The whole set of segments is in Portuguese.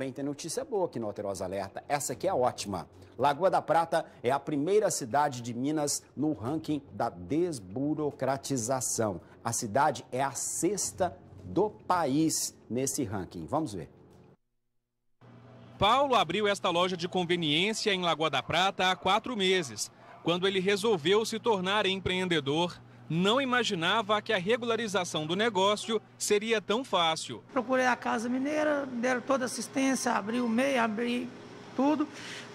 Bem, tem notícia boa aqui no Alterosa Alerta. Essa aqui é ótima. Lagoa da Prata é a primeira cidade de Minas no ranking da desburocratização. A cidade é a sexta do país nesse ranking. Vamos ver. Paulo abriu esta loja de conveniência em Lagoa da Prata há quatro meses, quando ele resolveu se tornar empreendedor não imaginava que a regularização do negócio seria tão fácil. Procurei a Casa Mineira, deram toda assistência, abri o MEI, abri tudo.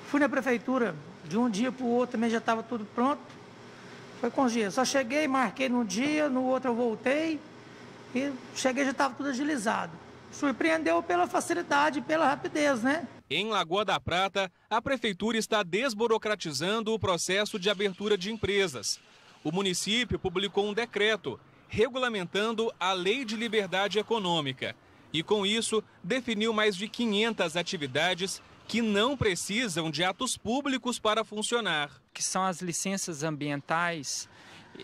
Fui na prefeitura, de um dia para o outro também já estava tudo pronto. Foi com os dias. Só cheguei, marquei num dia, no outro eu voltei e cheguei já estava tudo agilizado. Surpreendeu pela facilidade, pela rapidez, né? Em Lagoa da Prata, a prefeitura está desburocratizando o processo de abertura de empresas o município publicou um decreto regulamentando a Lei de Liberdade Econômica e, com isso, definiu mais de 500 atividades que não precisam de atos públicos para funcionar. Que são as licenças ambientais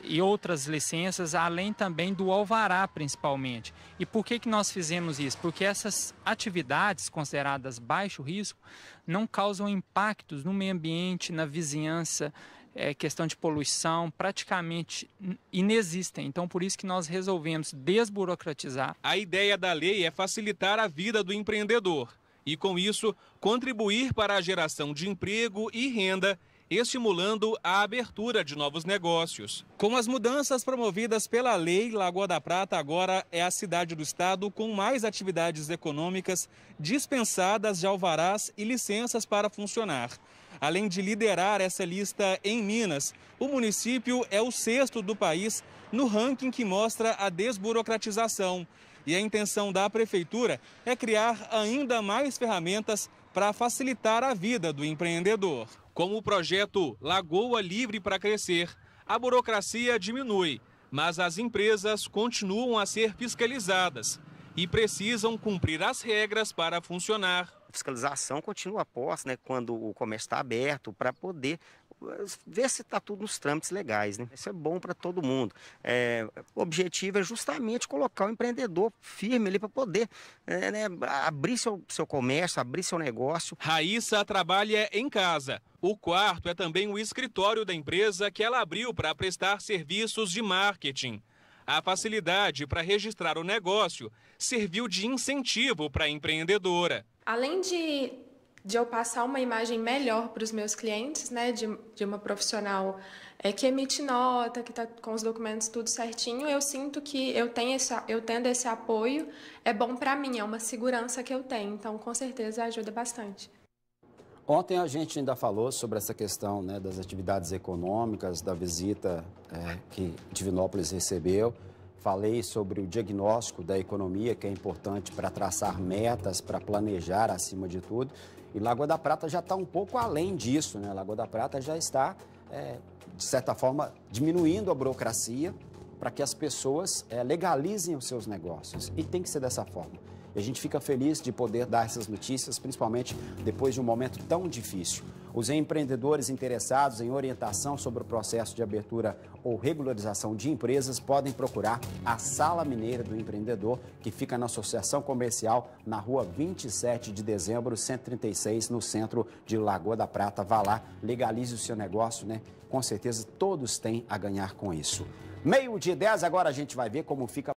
e outras licenças, além também do alvará, principalmente. E por que, que nós fizemos isso? Porque essas atividades consideradas baixo risco não causam impactos no meio ambiente, na vizinhança é, questão de poluição praticamente inexistem. Então, por isso que nós resolvemos desburocratizar. A ideia da lei é facilitar a vida do empreendedor e, com isso, contribuir para a geração de emprego e renda estimulando a abertura de novos negócios. Com as mudanças promovidas pela lei, Lagoa da Prata agora é a cidade do estado com mais atividades econômicas dispensadas de alvarás e licenças para funcionar. Além de liderar essa lista em Minas, o município é o sexto do país no ranking que mostra a desburocratização. E a intenção da prefeitura é criar ainda mais ferramentas para facilitar a vida do empreendedor. Com o projeto Lagoa Livre para Crescer, a burocracia diminui, mas as empresas continuam a ser fiscalizadas e precisam cumprir as regras para funcionar. A fiscalização continua após, né, quando o comércio está aberto para poder ver se está tudo nos trâmites legais, né? Isso é bom para todo mundo. É, o objetivo é justamente colocar o empreendedor firme ali para poder é, né, abrir seu, seu comércio, abrir seu negócio. Raíssa trabalha em casa. O quarto é também o escritório da empresa que ela abriu para prestar serviços de marketing. A facilidade para registrar o negócio serviu de incentivo para a empreendedora. Além de de eu passar uma imagem melhor para os meus clientes, né, de, de uma profissional é, que emite nota, que está com os documentos tudo certinho, eu sinto que eu tenho esse, eu tendo esse apoio é bom para mim, é uma segurança que eu tenho, então com certeza ajuda bastante. Ontem a gente ainda falou sobre essa questão né, das atividades econômicas, da visita é, que Divinópolis recebeu. Falei sobre o diagnóstico da economia, que é importante para traçar metas, para planejar acima de tudo. E Lagoa da Prata já está um pouco além disso, né? Lagoa da Prata já está, é, de certa forma, diminuindo a burocracia para que as pessoas é, legalizem os seus negócios. E tem que ser dessa forma. E a gente fica feliz de poder dar essas notícias, principalmente depois de um momento tão difícil. Os empreendedores interessados em orientação sobre o processo de abertura ou regularização de empresas podem procurar a Sala Mineira do Empreendedor, que fica na Associação Comercial, na rua 27 de dezembro, 136, no centro de Lagoa da Prata. Vá lá, legalize o seu negócio, né? Com certeza todos têm a ganhar com isso. Meio de 10, agora a gente vai ver como fica.